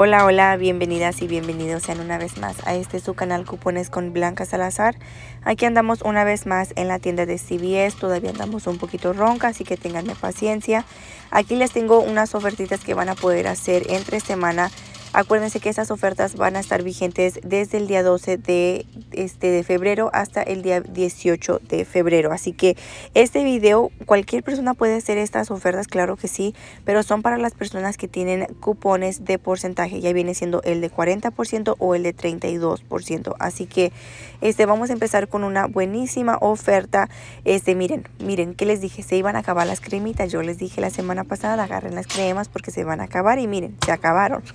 Hola, hola, bienvenidas y bienvenidos sean una vez más a este su canal Cupones con Blanca Salazar. Aquí andamos una vez más en la tienda de CBS, todavía andamos un poquito ronca, así que tenganme paciencia. Aquí les tengo unas ofertitas que van a poder hacer entre semana Acuérdense que estas ofertas van a estar vigentes desde el día 12 de, este, de febrero hasta el día 18 de febrero. Así que este video, cualquier persona puede hacer estas ofertas, claro que sí, pero son para las personas que tienen cupones de porcentaje. Ya viene siendo el de 40% o el de 32%. Así que este, vamos a empezar con una buenísima oferta. Este, miren, miren, ¿qué les dije? Se iban a acabar las cremitas. Yo les dije la semana pasada, agarren las cremas porque se van a acabar y miren, se acabaron.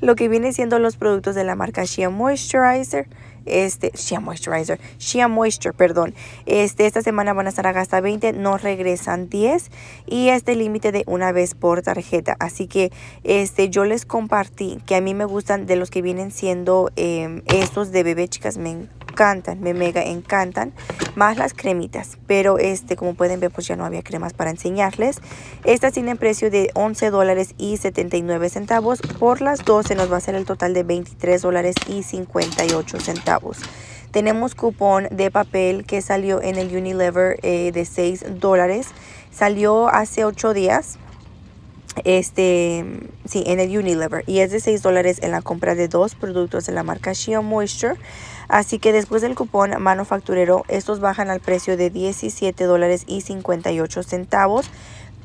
lo que viene siendo los productos de la marca Shea Moisturizer este Shea Moisturizer, Shea Moisture, perdón. Este esta semana van a estar a gasta 20, no regresan 10 y este límite de una vez por tarjeta. Así que este yo les compartí que a mí me gustan de los que vienen siendo em, estos de bebé, chicas, me encantan, me mega encantan, más las cremitas, pero este como pueden ver pues ya no había cremas para enseñarles. Estas tienen precio de 11 dólares y 79 centavos, por las 12 nos va a ser el total de 23 dólares y 58 centavos. Tenemos cupón de papel que salió en el Unilever eh, de 6 dólares. Salió hace 8 días. Este, sí, en el Unilever. Y es de 6 dólares en la compra de dos productos de la marca Shea Moisture. Así que después del cupón manufacturero, estos bajan al precio de 17 dólares y 58 centavos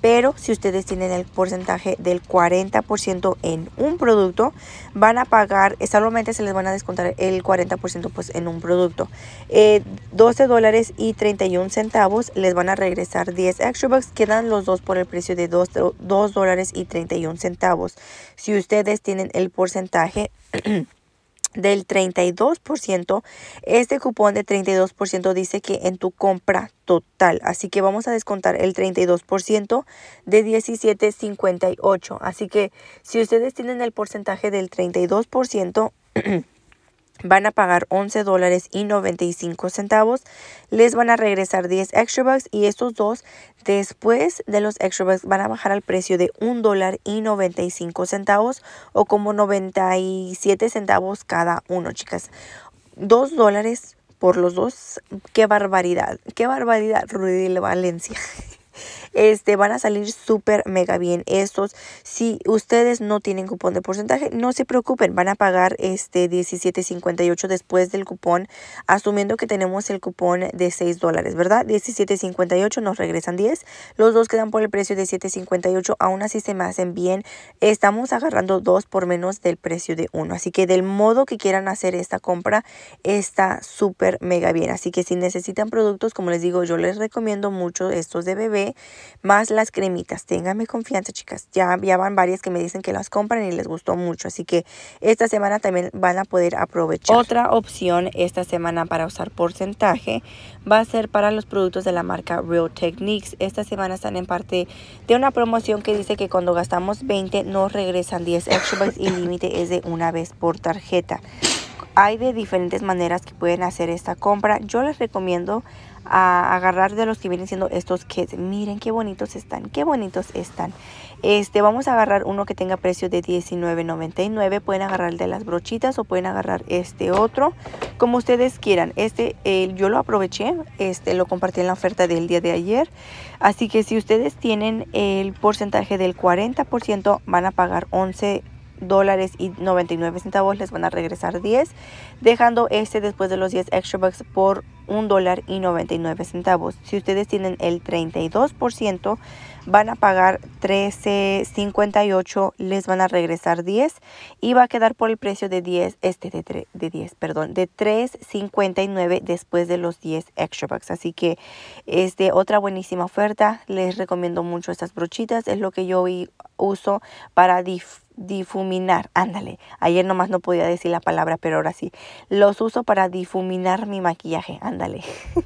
pero si ustedes tienen el porcentaje del 40% en un producto, van a pagar, eh, solamente se les van a descontar el 40% pues en un producto. Eh, 12 dólares y 31 centavos, les van a regresar 10 extra bucks, quedan los dos por el precio de $2.31. dólares y 31 centavos. Si ustedes tienen el porcentaje... del 32%, este cupón de 32% dice que en tu compra total, así que vamos a descontar el 32% de 17.58, así que si ustedes tienen el porcentaje del 32%, van a pagar 11 dólares y 95 centavos. Les van a regresar 10 extra bucks y estos dos después de los extra bucks van a bajar al precio de 1 dólar y 95 centavos o como 97 centavos cada uno, chicas. 2 dólares por los dos. Qué barbaridad, qué barbaridad, Rudy Valencia. este, van a salir súper mega bien estos. Si ustedes no tienen cupón de porcentaje, no se preocupen, van a pagar este 17.58 después del cupón, asumiendo que tenemos el cupón de 6 dólares, ¿verdad? 17.58 nos regresan 10, los dos quedan por el precio de 7.58, aún así se me hacen bien. Estamos agarrando dos por menos del precio de uno, así que del modo que quieran hacer esta compra está súper mega bien. Así que si necesitan productos, como les digo, yo les recomiendo mucho estos de bebé más las cremitas. Ténganme confianza, chicas. Ya, van varias que me dicen que las compran y les gustó mucho. Así que esta semana también van a poder aprovechar. Otra opción esta semana para usar porcentaje va a ser para los productos de la marca Real Techniques. Esta semana están en parte de una promoción que dice que cuando gastamos 20 nos regresan 10 extra y el límite es de una vez por tarjeta hay de diferentes maneras que pueden hacer esta compra. Yo les recomiendo a ah, agarrar de los que vienen siendo estos kits. Miren qué bonitos están, qué bonitos están. Este, vamos a agarrar uno que tenga precio de $19.99. Pueden agarrar el de las brochitas o pueden agarrar este otro, como ustedes quieran. Este eh, yo lo aproveché, este lo compartí en la oferta del día de ayer. Así que si ustedes tienen el porcentaje del 40%, van a pagar 11 dólares y 99 centavos les van a regresar 10 dejando este después de los 10 extra bucks por 1 dólar y 99 centavos si ustedes tienen el 32% van a pagar 13.58 les van a regresar 10 y va a quedar por el precio de 10 este de, de 10 perdón de 3.59 después de los 10 extra bucks así que este otra buenísima oferta les recomiendo mucho estas brochitas es lo que yo uso para difundir difuminar, ándale, ayer nomás no podía decir la palabra, pero ahora sí, los uso para difuminar mi maquillaje, ándale.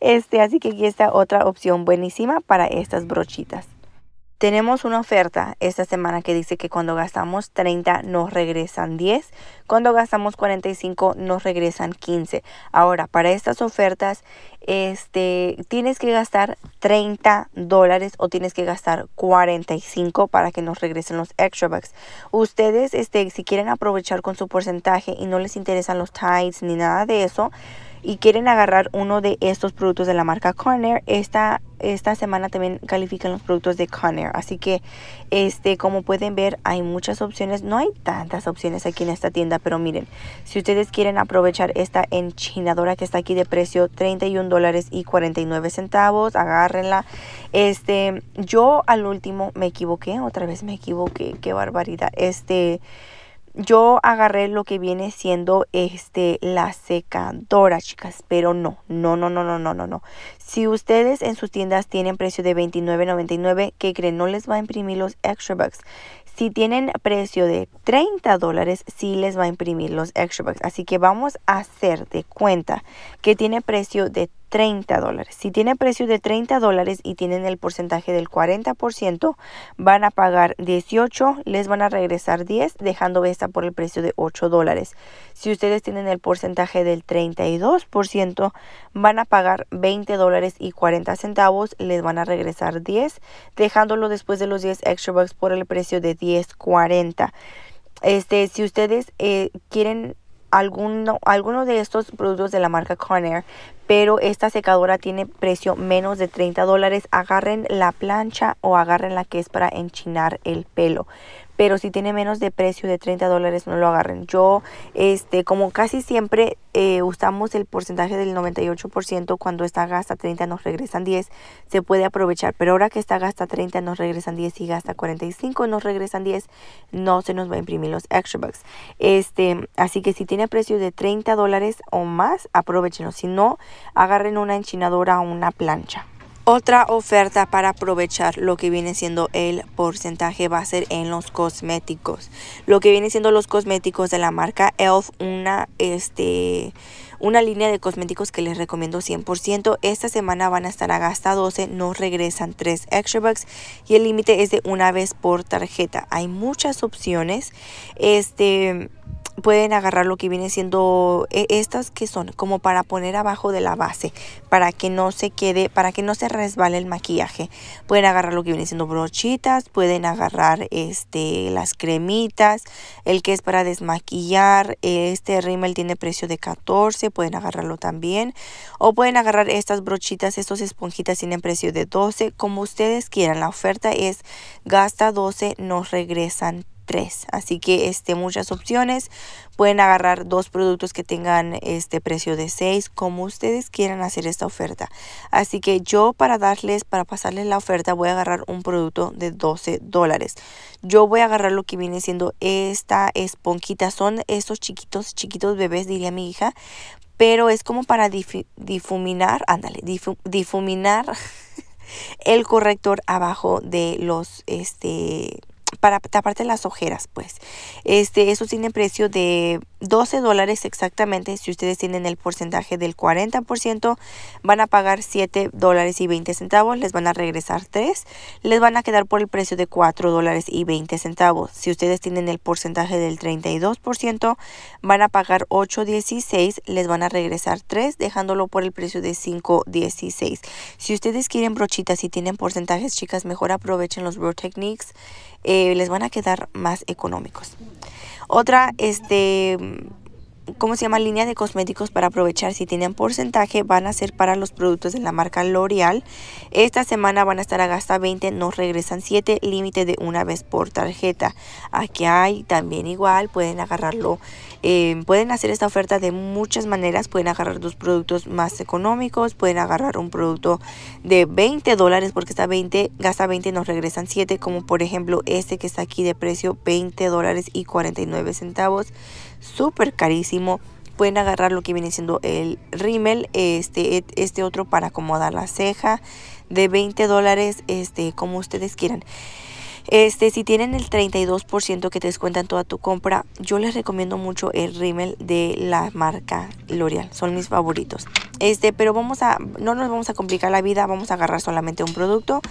Este, así que aquí está otra opción buenísima para estas brochitas. Tenemos una oferta esta semana que dice que cuando gastamos 30 nos regresan 10, cuando gastamos 45 nos regresan 15. Ahora, para estas ofertas, este, tienes que gastar 30 dólares o tienes que gastar 45 para que nos regresen los extra bucks. Ustedes, este, si quieren aprovechar con su porcentaje y no les interesan los tides ni nada de eso, y quieren agarrar uno de estos productos de la marca Conair, esta, esta semana también califican los productos de Conair. Así que, este, como pueden ver, hay muchas opciones. No hay tantas opciones aquí en esta tienda, pero miren, si ustedes quieren aprovechar esta enchinadora que está aquí de precio $31.49. dólares agárrenla. Este, yo al último me equivoqué, otra vez me equivoqué, qué barbaridad. Este yo agarré lo que viene siendo este la secadora, chicas, pero no, no, no, no, no, no, no, no. Si ustedes en sus tiendas tienen precio de $29.99, que creen? No les va a imprimir los extra bucks. Si tienen precio de 30 dólares, sí les va a imprimir los extra bucks. Así que vamos a hacer de cuenta que tiene precio de 30 dólares. Si tiene precio de 30 dólares y tienen el porcentaje del 40%, van a pagar 18, les van a regresar 10, dejando esta por el precio de 8 dólares. Si ustedes tienen el porcentaje del 32%, van a pagar 20 dólares y 40 centavos, les van a regresar 10, dejándolo después de los 10 extra bucks por el precio de 10.40. Este, si ustedes eh, quieren alguno, alguno de estos productos de la marca Conair, pero esta secadora tiene precio menos de 30 dólares. Agarren la plancha o agarren la que es para enchinar el pelo. Pero si tiene menos de precio de 30 dólares, no lo agarren. Yo, este, como casi siempre, eh, usamos el porcentaje del 98%. Cuando está gasta 30, nos regresan 10. Se puede aprovechar. Pero ahora que está gasta 30, nos regresan 10. Y gasta 45, nos regresan 10. No se nos va a imprimir los extra bucks. Este, así que si tiene precio de 30 dólares o más, aprovechenlo. Si no, agarren una enchinadora o una plancha. Otra oferta para aprovechar lo que viene siendo el porcentaje va a ser en los cosméticos. Lo que viene siendo los cosméticos de la marca ELF, una, este, una línea de cosméticos que les recomiendo 100%. Esta semana van a estar a gasta 12, nos regresan 3 extra bucks y el límite es de una vez por tarjeta. Hay muchas opciones. Este pueden agarrar lo que viene siendo e, estas que son como para poner abajo de la base para que no se quede para que no se resbale el maquillaje pueden agarrar lo que viene siendo brochitas pueden agarrar este las cremitas el que es para desmaquillar este rímel tiene precio de 14 pueden agarrarlo también o pueden agarrar estas brochitas estos esponjitas tienen precio de 12 como ustedes quieran la oferta es gasta 12 nos regresan 3. Así que este, muchas opciones. Pueden agarrar dos productos que tengan este precio de 6, como ustedes quieran hacer esta oferta. Así que yo para darles, para pasarles la oferta, voy a agarrar un producto de 12 dólares. Yo voy a agarrar lo que viene siendo esta esponjita. Son estos chiquitos, chiquitos bebés, diría mi hija. Pero es como para difuminar, ándale, difuminar el corrector abajo de los, este, para taparte las ojeras, pues. Este, eso tiene precio de 12 dólares exactamente. Si ustedes tienen el porcentaje del 40%, van a pagar 7 dólares y 20 centavos. Les van a regresar 3. Les van a quedar por el precio de 4 dólares y 20 centavos. Si ustedes tienen el porcentaje del 32%, van a pagar 8.16. Les van a regresar 3, dejándolo por el precio de 5.16. Si ustedes quieren brochitas y tienen porcentajes, chicas, mejor aprovechen los Bro Techniques. Eh, les van a quedar más económicos. Otra, este, ¿cómo se llama? Línea de cosméticos para aprovechar. Si tienen porcentaje, van a ser para los productos de la marca L'Oreal. Esta semana van a estar a gasta 20, nos regresan 7, límite de una vez por tarjeta. Aquí hay también igual, pueden agarrarlo Em, pueden hacer esta oferta de muchas maneras, pueden agarrar dos productos más económicos, pueden agarrar un producto de 20 dólares porque está 20, gasta 20 y nos regresan 7, como por ejemplo este que está aquí de precio 20 dólares y 49 centavos, súper carísimo pueden agarrar lo que viene siendo el rímel, este, este otro para acomodar la ceja, de 20 dólares, este, como ustedes quieran. Este, si tienen el 32% que te descuentan toda tu compra, yo les recomiendo mucho el rímel de la marca L'Oreal. Son mis favoritos. Este, pero vamos a, no nos vamos a complicar la vida, vamos a agarrar solamente un producto.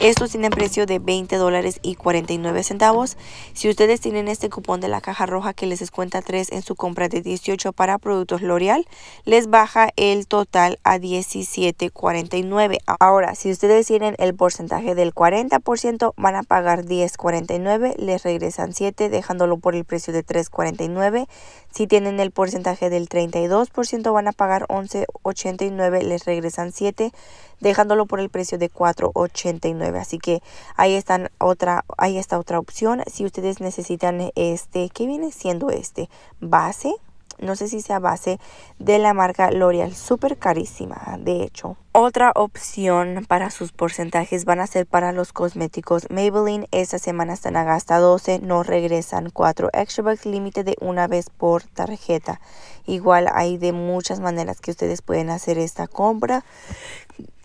Estos tienen precio de 20 dólares y 49 centavos. Si ustedes tienen este cupón de la caja roja que les descuenta 3 en su compra de 18 para productos L'Oreal, les baja el total a 17.49. Ahora, si ustedes tienen el porcentaje del 40%, van a pagar 10.49 les regresan 7 dejándolo por el precio de 3.49. Si tienen el porcentaje del 32% van a pagar 11.89 les regresan 7 dejándolo por el precio de 4.89. Así que ahí están otra ahí está otra opción si ustedes necesitan este, que viene siendo este? Base no sé si sea base de la marca L'Oreal, súper carísima, de hecho. Otra opción para sus porcentajes van a ser para los cosméticos Maybelline. Esta semana están a gasta 12, no regresan 4 extra bucks, límite de una vez por tarjeta. Igual hay de muchas maneras que ustedes pueden hacer esta compra.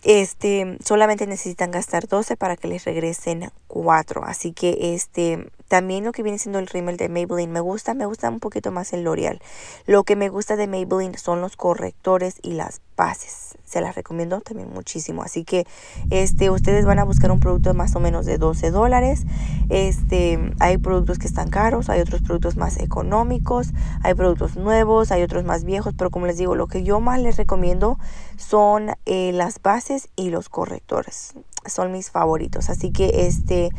Este, solamente necesitan gastar 12 para que les regresen 4. Así que este también lo que viene siendo el rímel de Maybelline. Me gusta, me gusta un poquito más el L'Oreal. Lo que me gusta de Maybelline son los correctores y las bases. Se las recomiendo también muchísimo. Así que este, ustedes van a buscar un producto de más o menos de 12 dólares. Este, hay productos que están caros, hay otros productos más económicos, hay productos nuevos, hay otros más viejos. Pero como les digo, lo que yo más les recomiendo son eh, las bases y los correctores. Son mis favoritos. Así que este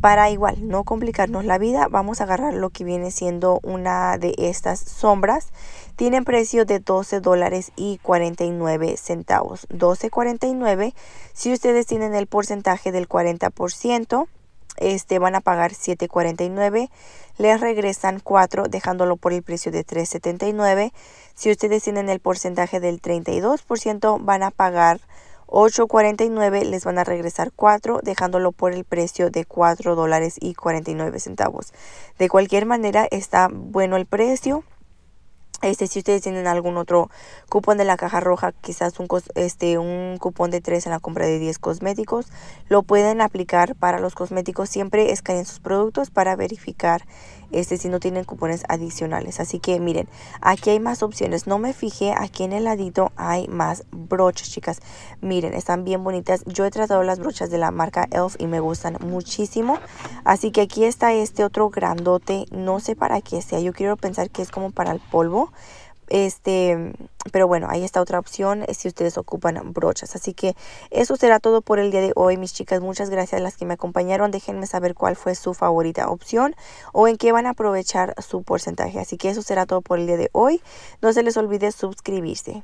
para igual no complicarnos la vida, vamos a agarrar lo que viene siendo una de estas sombras. Tienen precio de 12 dólares y 49 centavos. 12.49 si ustedes tienen el porcentaje del 40%. Este, van a pagar 7.49, les regresan 4 dejándolo por el precio de 3.79. Si ustedes tienen el porcentaje del 32%, van a pagar 8.49 les van a regresar 4 dejándolo por el precio de 4 dólares y 49 centavos. De cualquier manera está bueno el precio. Este, si ustedes tienen algún otro cupón de la caja roja, quizás un, este, un cupón de 3 en la compra de 10 cosméticos, lo pueden aplicar para los cosméticos. Siempre escaneen sus productos para verificar este si no tienen cupones adicionales. Así que miren, aquí hay más opciones. No me fijé, aquí en el ladito hay más brochas, chicas. Miren, están bien bonitas. Yo he tratado las brochas de la marca ELF y me gustan muchísimo. Así que aquí está este otro grandote. No sé para qué sea. Yo quiero pensar que es como para el polvo. Este, pero bueno, ahí está otra opción eh, si ustedes ocupan brochas. Así que eso será todo por el día de hoy, mis chicas. Muchas gracias a las que me acompañaron. Déjenme saber cuál fue su favorita opción o en qué van a aprovechar su porcentaje. Así que eso será todo por el día de hoy. No se les olvide suscribirse.